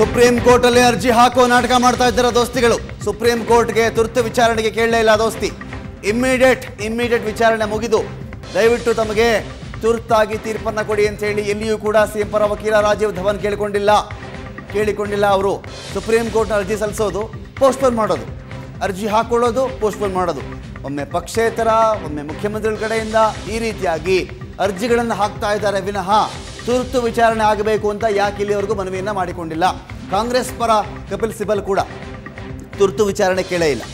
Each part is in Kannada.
ಸುಪ್ರೀಂ ಕೋರ್ಟಲ್ಲಿ ಅರ್ಜಿ ಹಾಕೋ ನಾಟಕ ಮಾಡ್ತಾ ಇದ್ದಾರ ದೋಸ್ತಿಗಳು ಸುಪ್ರೀಂ ಕೋರ್ಟ್ಗೆ ತುರ್ತು ವಿಚಾರಣೆಗೆ ಕೇಳಲೇ ಇಲ್ಲ ದೋಸ್ತಿ ಇಮ್ಮಿಡಿಯೇಟ್ ಇಮ್ಮಿಡಿಯೇಟ್ ವಿಚಾರಣೆ ಮುಗಿದು ದಯವಿಟ್ಟು ತಮಗೆ ತುರ್ತಾಗಿ ತೀರ್ಪನ್ನು ಕೊಡಿ ಅಂತ ಹೇಳಿ ಎಲ್ಲಿಯೂ ಕೂಡ ಸಿಎಂ ಪರ ವಕೀಲ ರಾಜೀವ್ ಧವನ್ ಕೇಳಿಕೊಂಡಿಲ್ಲ ಕೇಳಿಕೊಂಡಿಲ್ಲ ಅವರು ಸುಪ್ರೀಂ ಕೋರ್ಟ್ನ ಅರ್ಜಿ ಸಲ್ಲಿಸೋದು ಪೋಸ್ಟ್ಪೋನ್ ಮಾಡೋದು ಅರ್ಜಿ ಹಾಕ್ಕೊಳ್ಳೋದು ಪೋಸ್ಟ್ಪೋನ್ ಮಾಡೋದು ಒಮ್ಮೆ ಪಕ್ಷೇತರ ಒಮ್ಮೆ ಮುಖ್ಯಮಂತ್ರಿಗಳ ಕಡೆಯಿಂದ ಈ ರೀತಿಯಾಗಿ ಅರ್ಜಿಗಳನ್ನು ಹಾಕ್ತಾ ಇದ್ದಾರೆ ವಿನಃ ತುರ್ತು ವಿಚಾರಣೆ ಆಗಬೇಕು ಅಂತ ಯಾಕೆ ಇಲ್ಲಿವರೆಗೂ ಮನವಿಯನ್ನು ಮಾಡಿಕೊಂಡಿಲ್ಲ ಕಾಂಗ್ರೆಸ್ ಪರ ಕಪಿಲ್ ಸಿಬಲ್ ಕೂಡ ತುರ್ತು ವಿಚಾರಣೆ ಕೇಳೇ ಇಲ್ಲ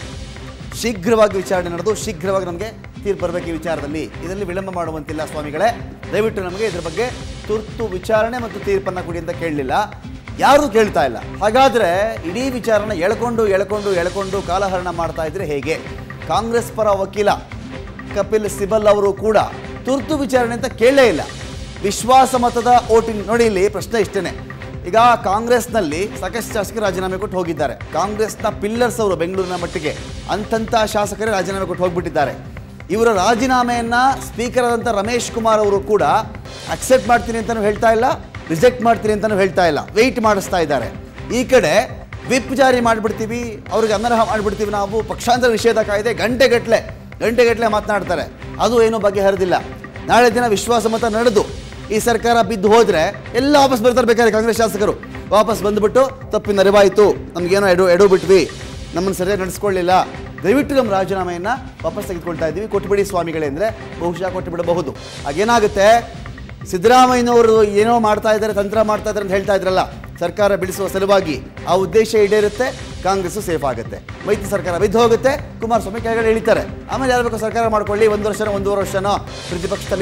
ಶೀಘ್ರವಾಗಿ ವಿಚಾರಣೆ ನಡೆದು ಶೀಘ್ರವಾಗಿ ನಮಗೆ ತೀರ್ಪು ಬರಬೇಕು ಈ ವಿಚಾರದಲ್ಲಿ ಇದರಲ್ಲಿ ವಿಳಂಬ ಮಾಡುವಂತಿಲ್ಲ ಸ್ವಾಮಿಗಳೇ ದಯವಿಟ್ಟು ನಮಗೆ ಇದರ ಬಗ್ಗೆ ತುರ್ತು ವಿಚಾರಣೆ ಮತ್ತು ತೀರ್ಪನ್ನು ಕೊಡಿ ಅಂತ ಕೇಳಲಿಲ್ಲ ಯಾರೂ ಕೇಳ್ತಾ ಇಲ್ಲ ಹಾಗಾದರೆ ಇಡೀ ವಿಚಾರನ ಎಳ್ಕೊಂಡು ಎಳ್ಕೊಂಡು ಎಳ್ಕೊಂಡು ಕಾಲಹರಣ ಮಾಡ್ತಾ ಇದ್ರೆ ಹೇಗೆ ಕಾಂಗ್ರೆಸ್ ಪರ ವಕೀಲ ಕಪಿಲ್ ಸಿಬಲ್ ಅವರು ಕೂಡ ತುರ್ತು ವಿಚಾರಣೆ ಅಂತ ಕೇಳಲೇ ಇಲ್ಲ ವಿಶ್ವಾಸ ಮತದ ಓಟಿಂಗ್ ನೋಡಿ ಇಲ್ಲಿ ಪ್ರಶ್ನೆ ಇಷ್ಟೇ ಈಗ ಕಾಂಗ್ರೆಸ್ನಲ್ಲಿ ಸಾಕಷ್ಟು ಶಾಸಕರು ರಾಜೀನಾಮೆ ಕೊಟ್ಟು ಹೋಗಿದ್ದಾರೆ ಕಾಂಗ್ರೆಸ್ನ ಪಿಲ್ಲರ್ಸ್ ಅವರು ಬೆಂಗಳೂರಿನ ಮಟ್ಟಿಗೆ ಅಂಥಂಥ ಶಾಸಕರೇ ರಾಜೀನಾಮೆ ಕೊಟ್ಟು ಹೋಗ್ಬಿಟ್ಟಿದ್ದಾರೆ ಇವರ ರಾಜೀನಾಮೆಯನ್ನು ಸ್ಪೀಕರ್ ಆದಂಥ ರಮೇಶ್ ಕುಮಾರ್ ಅವರು ಕೂಡ ಅಕ್ಸೆಪ್ಟ್ ಮಾಡ್ತೀನಿ ಅಂತಲೂ ಹೇಳ್ತಾ ಇಲ್ಲ ರಿಜೆಕ್ಟ್ ಮಾಡ್ತೀನಿ ಅಂತಲೂ ಹೇಳ್ತಾ ಇಲ್ಲ ವೆಯ್ಟ್ ಮಾಡಿಸ್ತಾ ಇದ್ದಾರೆ ಈ ಕಡೆ ವಿಪ್ ಜಾರಿ ಮಾಡಿಬಿಡ್ತೀವಿ ಅವ್ರಿಗೆ ಅನರ್ಹ ಮಾಡಿಬಿಡ್ತೀವಿ ನಾವು ಪಕ್ಷಾಂತರ ನಿಷೇಧ ಕಾಯ್ದೆ ಗಂಟೆಗಟ್ಟಲೆ ಗಂಟೆಗಟ್ಟಲೆ ಮಾತನಾಡ್ತಾರೆ ಅದು ಏನೂ ಬಗೆಹರಿದಿಲ್ಲ ನಾಳೆ ದಿನ ವಿಶ್ವಾಸಮತ ನಡೆದು ಈ ಸರ್ಕಾರ ಬಿದ್ದು ಹೋದರೆ ಎಲ್ಲ ವಾಪಸ್ ಬರ್ತಾರೆ ಬೇಕಾದ್ರೆ ಕಾಂಗ್ರೆಸ್ ಶಾಸಕರು ವಾಪಸ್ ಬಂದ್ಬಿಟ್ಟು ತಪ್ಪಿನ ಅರಿವಾಯಿತು ನಮಗೇನೋ ಎಡು ಎಡು ಬಿಟ್ವಿ ನಮ್ಮನ್ನು ಸರಿಯಾಗಿ ನಡೆಸ್ಕೊಳ್ಳಿಲ್ಲ ದಯವಿಟ್ಟು ನಮ್ಮ ರಾಜೀನಾಮೆಯನ್ನು ವಾಪಸ್ ತೆಗೆದುಕೊಳ್ತಾ ಇದ್ದೀವಿ ಕೊಟ್ಟುಬಿಡಿ ಸ್ವಾಮಿಗಳೇ ಬಹುಶಃ ಕೊಟ್ಟು ಬಿಡಬಹುದು ಹಾಗೇನಾಗುತ್ತೆ ಸಿದ್ದರಾಮಯ್ಯನವರು ಏನೋ ಮಾಡ್ತಾ ಇದ್ದಾರೆ ತಂತ್ರ ಮಾಡ್ತಾ ಇದ್ದಾರೆ ಅಂತ ಹೇಳ್ತಾ ಇದ್ರಲ್ಲ ಸರ್ಕಾರ ಬಿಡಿಸುವ ಸಲುವಾಗಿ ಆ ಉದ್ದೇಶ ಈಡೇರುತ್ತೆ ಕಾಂಗ್ರೆಸ್ಸು ಸೇಫ್ ಆಗುತ್ತೆ ಮೈತ್ರಿ ಸರ್ಕಾರ ಬಿದ್ದು ಹೋಗುತ್ತೆ ಕುಮಾರಸ್ವಾಮಿ ಕೆಳಗಡೆ ಇಳಿತಾರೆ ಆಮೇಲೆ ಯಾರು ಬೇಕು ಸರ್ಕಾರ ಮಾಡ್ಕೊಳ್ಳಿ ಒಂದು ವರ್ಷನೋ ಒಂದೂವರೆ ವರ್ಷನೋ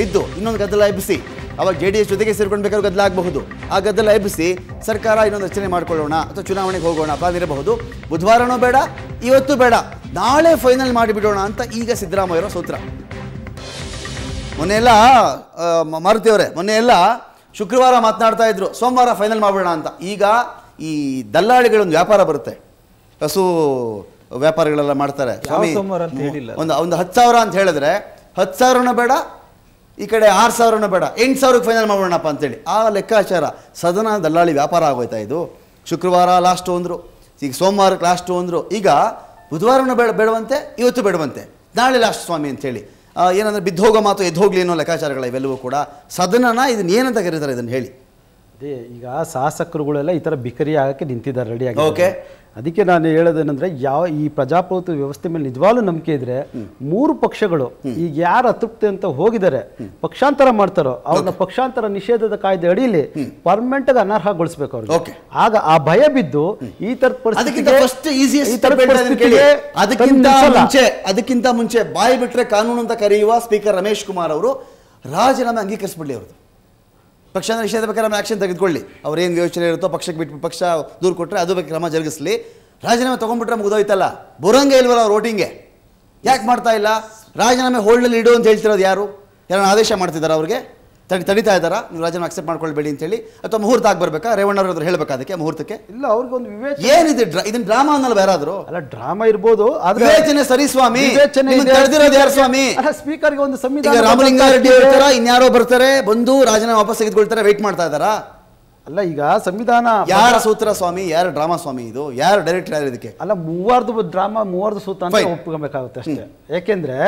ಇದ್ದು ಇನ್ನೊಂದು ಗದ್ದಲ ಎಬ್ಬಿಸಿ ಅವಾಗ ಜೆ ಡಿ ಎಸ್ ಜೊತೆಗೆ ಆಗಬಹುದು ಗದ್ದಲಾಗಬಹುದು ಆ ಗದ್ದಲ ಎಬ್ಬಿಸಿ ಸರ್ಕಾರ ಇನ್ನೊಂದು ರಚನೆ ಮಾಡ್ಕೊಳ್ಳೋಣ ಅಥವಾ ಚುನಾವಣೆಗೆ ಹೋಗೋಣ ಇರಬಹುದು ಬುಧವಾರನೂ ಬೇಡ ಇವತ್ತು ಬೇಡ ನಾಳೆ ಫೈನಲ್ ಮಾಡಿಬಿಡೋಣ ಅಂತ ಈಗ ಸಿದ್ದರಾಮಯ್ಯರ ಸೂತ್ರ ಮೊನ್ನೆ ಎಲ್ಲ ಮಾರುತಿಯವರೇ ಮೊನ್ನೆ ಎಲ್ಲ ಶುಕ್ರವಾರ ಮಾತನಾಡ್ತಾ ಇದ್ರು ಸೋಮವಾರ ಫೈನಲ್ ಮಾಡಿಬಿಡೋಣ ಅಂತ ಈಗ ಈ ದಲ್ಲಾಳಿಗಳೊಂದು ವ್ಯಾಪಾರ ಬರುತ್ತೆ ಹಸು ವ್ಯಾಪಾರಗಳೆಲ್ಲ ಮಾಡ್ತಾರೆ ಒಂದು ಒಂದು ಹತ್ತು ಸಾವಿರ ಅಂತ ಹೇಳಿದ್ರೆ ಹತ್ತು ಸಾವಿರನೂ ಬೇಡ ಈ ಕಡೆ ಆರು ಸಾವಿರನ ಬೇಡ ಎಂಟು ಸಾವಿರಕ್ಕೆ ಫೈನಲ್ ಮಾಡೋಣಪ್ಪ ಅಂತೇಳಿ ಆ ಲೆಕ್ಕಾಚಾರ ಸದನ ದಲ್ಲಾಳಿ ವ್ಯಾಪಾರ ಆಗೋಯ್ತಾ ಇದು ಶುಕ್ರವಾರ ಲಾಸ್ಟು ಅಂದರು ಈಗ ಸೋಮವಾರಕ್ಕೆ ಲಾಸ್ಟು ಅಂದರು ಈಗ ಬುಧವಾರನ ಬೇಡ ಬೇಡವಂತೆ ಇವತ್ತು ಬೇಡವಂತೆ ನಾಳೆ ಲಾಸ್ಟ್ ಸ್ವಾಮಿ ಅಂತೇಳಿ ಏನಂದರೆ ಬಿದ್ದೋಗ ಮಾತು ಎದ್ದೋಗ್ಲಿ ಅನ್ನೋ ಲೆಕ್ಕಾಚಾರಗಳ ಇವೆಲ್ಲವೂ ಕೂಡ ಸದನನ ಇದನ್ನ ಏನಂತ ಕರೀತಾರೆ ಇದನ್ನು ಹೇಳಿ ಅದೇ ಈಗ ಶಾಸಕರುಗಳೆಲ್ಲ ಈ ಥರ ಬಿಕರಿ ಆಗೋಕ್ಕೆ ನಿಂತಿದ್ದಾರೆ ರೆಡಿ ಓಕೆ ಅದಕ್ಕೆ ನಾನು ಹೇಳೋದೇನಂದ್ರೆ ಯಾವ ಈ ಪ್ರಜಾಪ್ರಭುತ್ವ ವ್ಯವಸ್ಥೆ ಮೇಲೆ ನಿಜವಾಗ್ಲೂ ನಂಬಿಕೆ ಇದ್ರೆ ಮೂರು ಪಕ್ಷಗಳು ಈಗ ಯಾರು ಅತೃಪ್ತಿ ಅಂತ ಹೋಗಿದರೆ ಪಕ್ಷಾಂತರ ಮಾಡ್ತಾರೋ ಅವ್ರನ್ನ ಪಕ್ಷಾಂತರ ನಿಷೇಧದ ಕಾಯ್ದೆ ಅಡಿಯಲ್ಲಿ ಪರ್ಮನೆಂಟ್ ಆಗಿ ಅನರ್ಹಗೊಳಿಸಬೇಕು ಅವ್ರಿಗೆ ಆಗ ಆ ಭಯ ಬಿದ್ದು ಈ ತರದ ಪರಿಸ್ಥಿತಿ ಅದಕ್ಕಿಂತ ಮುಂಚೆ ಬಾಯಿ ಬಿಟ್ರೆ ಕಾನೂನು ಅಂತ ಕರೆಯುವ ಸ್ಪೀಕರ್ ರಮೇಶ್ ಕುಮಾರ್ ಅವರು ರಾಜೀನಾಮೆ ಅಂಗೀಕರಿಸ್ಬಿಡ್ಲಿ ಅವರು ಪಕ್ಷದ ವಿಷಯದ ಬೇಕಾದ್ರೆ ನಮ್ಮ ಆ್ಯಕ್ಷನ್ ತೆಗೆದುಕೊಳ್ಳಿ ಅವ್ರೇನು ಯೋಚನೆ ಇರುತ್ತೋ ಪಕ್ಷಕ್ಕೆ ಬಿಟ್ಟು ಪಕ್ಷ ದೂರು ಕೊಟ್ಟರೆ ಅದು ಬಗ್ಗೆ ಕ್ರಮ ಜರುಗಿಸಲಿ ರಾಜೀನಾಮೆ ತೊಗೊಂಡ್ಬಿಟ್ರೆ ಮುಗಿದೋಯ್ತಲ್ಲ ಬರೋಂಗೆ ಇಲ್ವಲ್ಲ ಅವ್ರು ವೋಟಿಂಗ್ಗೆ ಯಾಕೆ ಮಾಡ್ತಾ ಇಲ್ಲ ರಾಜೀನಾಮೆ ಹೋಲ್ಡಲ್ಲಿ ಇಡು ಅಂತ ಹೇಳ್ತಿರೋದು ಯಾರು ಯಾರನ್ನ ಆದೇಶ ಮಾಡ್ತಿದ್ದಾರೆ ಅವ್ರಿಗೆ ತಡಿ ತಡಿತಾ ಇದ್ದಾರಾ ನೀವು ರಾಜನ ಅಕ್ಸೆಪ್ಟ್ ಮಾಡ್ಕೊಳ್ಬೇಡಿ ಹೇಳಿ ಅಥವಾ ಮುಹೂರ್ತ ಆಗಿ ಬರಬೇಕಾ ರೇವಣ್ಣವ್ರು ಹೇಳಬೇಕಾ ಅದಕ್ಕೆ ಮುಹೂರ್ತಕ್ಕೆ ಇಲ್ಲ ಒಂದು ವಿವೇಚನೆ ಏನಿದೆ ಇದನ್ನ ಡ್ರಾಮಾ ಅನ್ನಲ್ಲ ಯಾರಾದರೂ ಅಲ್ಲ ಡ್ರಾಮಾ ಇರ್ಬೋದು ವಿವೇಚನೆ ಸರಿ ಸ್ವಾಮಿ ತಡೆದಿರೋದು ಯಾರು ಸ್ವಾಮಿ ಸ್ಪೀಕರ್ಗೆ ಒಂದು ಸಂವಿಧಾನ ರಾಮಲಿಂಗಾರೆಡ್ಡಿ ಹೇಳ್ತಾರ ಇನ್ಯಾರೋ ಬರ್ತಾರೆ ಬಂದು ರಾಜನ ವಾಪಸ್ ತೆಗೆದುಕೊಳ್ತಾರೆ ವೆಯ್ಟ್ ಮಾಡ್ತಾ ಇದ್ದಾರಾ ಅಲ್ಲ ಈಗ ಸಂವಿಧಾನ ಯಾರ ಸೂತ್ರ ಸ್ವಾಮಿ ಯಾರ ಡ್ರಾಮಾ ಸ್ವಾಮಿ ಇದು ಯಾರು ಡೈರೆಕ್ಟರ್ ಇದಕ್ಕೆ ಅಲ್ಲ ಮೂವಾರ್ದು ಡ್ರಾಮಾ ಮೂವಾರ್ದು ಸೂತ್ರ ಅಂತ ಒಪ್ಕೊಬೇಕಾಗುತ್ತೆ ಅಷ್ಟೇ ಯಾಕೆಂದ್ರೆ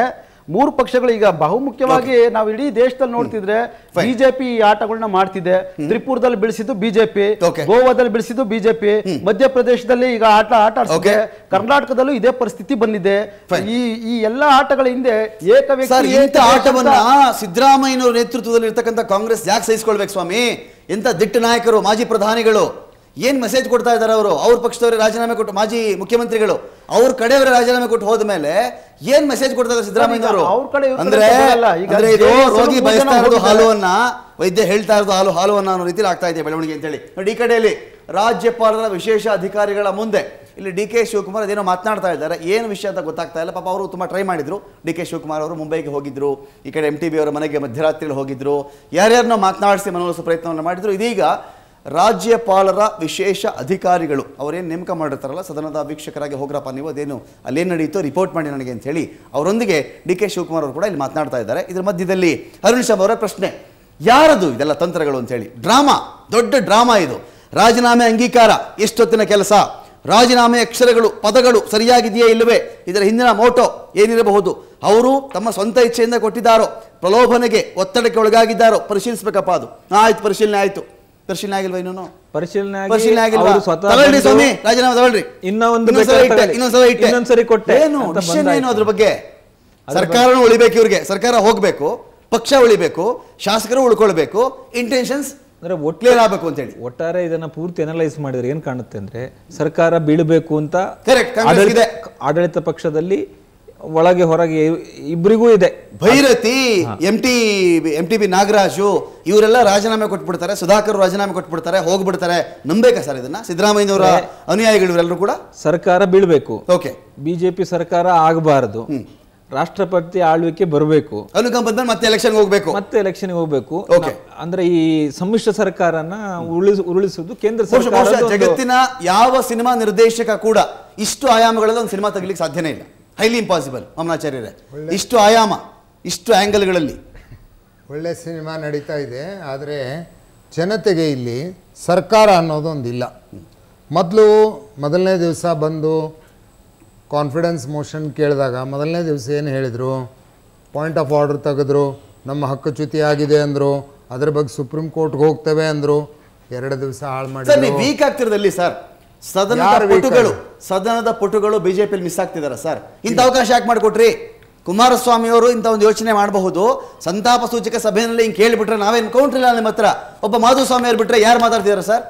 ಮೂರು ಪಕ್ಷಗಳು ಈಗ ಬಹುಮುಖ್ಯವಾಗಿ ನಾವು ಇಡೀ ದೇಶದಲ್ಲಿ ನೋಡ್ತಿದ್ರೆ ಬಿಜೆಪಿ ಈ ಆಟಗಳನ್ನ ಮಾಡ್ತಿದೆ ತ್ರಿಪುರದಲ್ಲಿ ಬೆಳೆಸಿದ್ದು ಬಿಜೆಪಿ ಗೋವಾದಲ್ಲಿ ಬೆಳೆಸಿದ್ದು ಬಿಜೆಪಿ ಮಧ್ಯಪ್ರದೇಶದಲ್ಲಿ ಈಗ ಆಟ ಆಟ ಆಡ್ತಿದೆ ಕರ್ನಾಟಕದಲ್ಲೂ ಇದೇ ಪರಿಸ್ಥಿತಿ ಬಂದಿದೆ ಈ ಈ ಎಲ್ಲಾ ಆಟಗಳ ಹಿಂದೆ ಏಕ ವ್ಯಕ್ತಿ ಆಟವನ್ನ ಸಿದ್ದರಾಮಯ್ಯನವರ ನೇತೃತ್ವದಲ್ಲಿ ಇರ್ತಕ್ಕಂಥ ಕಾಂಗ್ರೆಸ್ ಯಾಕೆ ಸಹಿಸಿಕೊಳ್ಬೇಕು ಸ್ವಾಮಿ ಎಂತ ದಿಟ್ಟ ನಾಯಕರು ಮಾಜಿ ಪ್ರಧಾನಿಗಳು ಏನು ಮೆಸೇಜ್ ಕೊಡ್ತಾ ಇದ್ದಾರೆ ಅವರು ಅವ್ರ ಪಕ್ಷದವರೇ ರಾಜೀನಾಮೆ ಕೊಟ್ಟು ಮಾಜಿ ಮುಖ್ಯಮಂತ್ರಿಗಳು ಅವ್ರ ಕಡೆಯವರ ರಾಜೀನಾಮೆ ಕೊಟ್ಟು ಹೋದ ಮೇಲೆ ಏನ್ ಮೆಸೇಜ್ ಕೊಡ್ತಾ ಇದ್ದಾರೆ ಸಿದ್ದರಾಮಯ್ಯ ಅವರು ಅಂದ್ರೆ ಅಂದ್ರೆ ಇದು ರೋಗಿ ಹಾಲುವನ್ನ ವೈದ್ಯ ಹೇಳ್ತಾ ಇರೋದು ಹಾಲು ಹಾಲುವನ್ನ ಅನ್ನೋ ರೀತಿಲಿ ಆಗ್ತಾ ಇದೆ ಬೆಳವಣಿಗೆ ಹೇಳಿ ನೋಡಿ ಈ ಕಡೆಯಲ್ಲಿ ರಾಜ್ಯಪಾಲರ ವಿಶೇಷ ಅಧಿಕಾರಿಗಳ ಮುಂದೆ ಇಲ್ಲಿ ಡಿ ಕೆ ಶಿವಕುಮಾರ್ ಅದೇನೋ ಮಾತನಾಡ್ತಾ ಇದ್ದಾರೆ ಏನು ವಿಷಯ ಅಂತ ಗೊತ್ತಾಗ್ತಾ ಇಲ್ಲ ಪಾಪ ಅವರು ತುಂಬ ಟ್ರೈ ಮಾಡಿದ್ರು ಡಿ ಕೆ ಶಿವಕುಮಾರ್ ಅವರು ಮುಂಬೈಗೆ ಹೋಗಿದ್ರು ಈ ಕಡೆ ಎಂ ಟಿ ಬಿ ಅವರ ಮನೆಗೆ ಮಧ್ಯರಾತ್ರಿಯಲ್ಲಿ ಹೋಗಿದ್ರು ಯಾರ್ಯಾರನ್ನೋ ಮಾತನಾಡಿಸಿ ಮನವೊಲಿಸುವ ಪ್ರಯತ್ನವನ್ನು ಮಾಡಿದ್ರು ಇದೀಗ ರಾಜ್ಯಪಾಲರ ವಿಶೇಷ ಅಧಿಕಾರಿಗಳು ಅವರೇನು ನೇಮಕ ಮಾಡಿರ್ತಾರಲ್ಲ ಸದನದ ವೀಕ್ಷಕರಾಗಿ ಹೋಗ್ರಪ್ಪ ನೀವು ಅದೇನು ಅಲ್ಲೇನು ನಡೆಯಿತು ರಿಪೋರ್ಟ್ ಮಾಡಿ ನನಗೆ ಅಂತ ಹೇಳಿ ಅವರೊಂದಿಗೆ ಡಿ ಕೆ ಶಿವಕುಮಾರ್ ಅವರು ಕೂಡ ಇಲ್ಲಿ ಮಾತನಾಡ್ತಾ ಇದ್ದಾರೆ ಇದರ ಮಧ್ಯದಲ್ಲಿ ಅರುಣ್ ಶರ್ಮ ಅವರ ಪ್ರಶ್ನೆ ಯಾರದು ಇದೆಲ್ಲ ತಂತ್ರಗಳು ಅಂತ ಹೇಳಿ ಡ್ರಾಮಾ ದೊಡ್ಡ ಡ್ರಾಮಾ ಇದು ರಾಜೀನಾಮೆ ಅಂಗೀಕಾರ ಎಷ್ಟೊತ್ತಿನ ಕೆಲಸ ರಾಜೀನಾಮೆ ಅಕ್ಷರಗಳು ಪದಗಳು ಸರಿಯಾಗಿದೆಯೇ ಇಲ್ಲವೇ ಇದರ ಹಿಂದಿನ ಮೋಟೋ ಏನಿರಬಹುದು ಅವರು ತಮ್ಮ ಸ್ವಂತ ಇಚ್ಛೆಯಿಂದ ಕೊಟ್ಟಿದ್ದಾರೋ ಪ್ರಲೋಭನೆಗೆ ಒತ್ತಡಕ್ಕೆ ಒಳಗಾಗಿದ್ದಾರೋ ಪರಿಶೀಲಿಸಬೇಕಪ್ಪ ಅದು ಆಯ್ತು ಪರಿಶೀಲನೆ ಆಯಿತು ಪರಿಶೀಲನೆ ಆಗಿಲ್ವಾ ಇನ್ನೂ ಪರಿಶೀಲನೆ ಪರಿಶೀಲನೆ ಆಗಿಲ್ವಾ ತಗೊಳ್ಳಿ ಸ್ವಾಮಿ ರಾಜೀನಾಮೆ ತಗೊಳ್ಳಿ ಇನ್ನೊಂದು ಇನ್ನೊಂದ್ಸಲ ಇಟ್ಟೆ ಇನ್ನೊಂದ್ಸರಿ ಕೊಟ್ಟೆ ಏನು ಡಿಸಿಷನ್ ಏನು ಅದ್ರ ಬಗ್ಗೆ ಸರ್ಕಾರನೂ ಉಳಿಬೇಕು ಇವ್ರಿಗೆ ಸರ್ಕಾರ ಹೋಗ್ಬೇಕು ಪಕ್ಷ ಉಳಿಬೇಕು ಶಾಸಕರು ಉಳ್ಕೊಳ್ಬೇಕು ಇಂಟೆನ್ಷನ್ಸ್ ಅಂದ್ರೆ ಕ್ಲಿಯರ್ ಆಗಬೇಕು ಅಂತ ಹೇಳಿ ಒಟ್ಟಾರೆ ಇದನ್ನ ಪೂರ್ತಿ ಅನಲೈಸ್ ಮಾಡಿದ್ರೆ ಏನ್ ಕಾಣುತ್ತೆ ಅಂದ್ರೆ ಸರ್ಕಾರ ಬೀಳಬೇಕು ಅಂತ ಆಡಳಿತ ಪಕ್ಷದಲ್ಲಿ ಒಳಗೆ ಹೊರಗೆ ಇಬ್ಬರಿಗೂ ಇದೆ Byrathi M T M T B Nagaraju ಇವರೆಲ್ಲ ರಾಜೀನಾಮೆ ಕೊಟ್ಬಿಡ್ತಾರೆ ಸುಧಾಕರ್ ರಾಜೀನಾಮೆ ಕೊಟ್ಬಿಡ್ತಾರೆ ಹೋಗ್ಬಿಡ್ತಾರೆ ನಂಬೇಕಾ ಸರ್ ಇದನ್ನ ಸಿದ್ದರಾಮಯ್ಯವರ ಅನುಯಾಯಿಗಳು ಇವರೆಲ್ಲರೂ ಕೂಡ ಸರ್ಕಾರ ಬೀಳ್ಬೇಕು ಓಕೆ ಬಿಜೆಪಿ ಸರ್ಕಾರ ಆಗಬಾರದು ರಾಷ್ಟ್ರಪತಿ ಆಳ್ವಿಕೆ ಬರಬೇಕು ಅನುಕಂಪದ ಮತ್ತೆ ಎಲೆಕ್ಷನ್ ಹೋಗ್ಬೇಕು ಮತ್ತೆ ಎಲೆಕ್ಷನ್ ಹೋಗ್ಬೇಕು ಅಂದ್ರೆ ಈ ಸಮ್ಮಿಶ್ರ ಸರ್ಕಾರನ ಉರುಳಿಸುವುದು ಕೇಂದ್ರ ಸರ್ಕಾರ ಜಗತ್ತಿನ ಯಾವ ಸಿನಿಮಾ ನಿರ್ದೇಶಕ ಕೂಡ ಇಷ್ಟು ಆಯಾಮಗಳಲ್ಲಿ ಒಂದು ಸಿನಿಮಾ ತೆಗಲಿಕ್ಕೆ ಸಾಧ್ಯನೇ ಇಲ್ಲ ಹೈಲಿ ಇಂಪಾಸಿಬಲ್ ಮಮನಾಚಾರ್ಯರೇ ಇಷ್ಟು ಆಯಾಮ ಇಷ್ಟು ಆ್ಯಂಗಲ್ಗಳಲ್ಲಿ ಒಳ್ಳೆ ಸಿನಿಮಾ ನಡೀತಾ ಇದೆ ಆದರೆ ಜನತೆಗೆ ಇಲ್ಲಿ ಸರ್ಕಾರ ಅನ್ನೋದೊಂದಿಲ್ಲ ಮೊದಲು ಮೊದಲನೇ ದಿವಸ ಬಂದು ಕಾನ್ಫಿಡೆನ್ಸ್ ಮೋಷನ್ ಕೇಳಿದಾಗ ಮೊದಲನೇ ದಿವಸ ಏನು ಹೇಳಿದರು ಪಾಯಿಂಟ್ ಆಫ್ ಆರ್ಡರ್ ತೆಗೆದ್ರು ನಮ್ಮ ಹಕ್ಕು ಚ್ಯುತಿ ಆಗಿದೆ ಅಂದರು ಅದ್ರ ಬಗ್ಗೆ ಸುಪ್ರೀಂ ಕೋರ್ಟ್ಗೆ ಹೋಗ್ತೇವೆ ಅಂದರು ಎರಡು ದಿವಸ ಹಾಳು ಮಾಡಿ ವೀಕ್ ಆಗ್ತಿರದಲ್ಲಿ ಸರ್ ಸದನದ ಪಟುಗಳು ಸದನದ ಪಟುಗಳು ಬಿಜೆಪಿಯಲ್ಲಿ ಮಿಸ್ ಆಗ್ತಿದಾರ ಸರ್ ಇಂತ ಅವಕಾಶ ಯಾಕೆ ಕುಮಾರಸ್ವಾಮಿ ಅವರು ಇಂತ ಒಂದು ಯೋಚನೆ ಮಾಡಬಹುದು ಸಂತಾಪ ಸೂಚಕ ಸಭೆಯಲ್ಲಿ ಹಿಂಗೆ ಕೇಳಿಬಿಟ್ರೆ ನಾವೇ ಇಲ್ಲ ನಿಮ್ಮ ಹತ್ರ ಒಬ್ಬ ಮಾಧುಸ್ವಾಮಿ ಅವ್ರು ಬಿಟ್ರೆ ಯಾರು ಮಾತಾಡ್ತಿದಾರೆ ಸರ್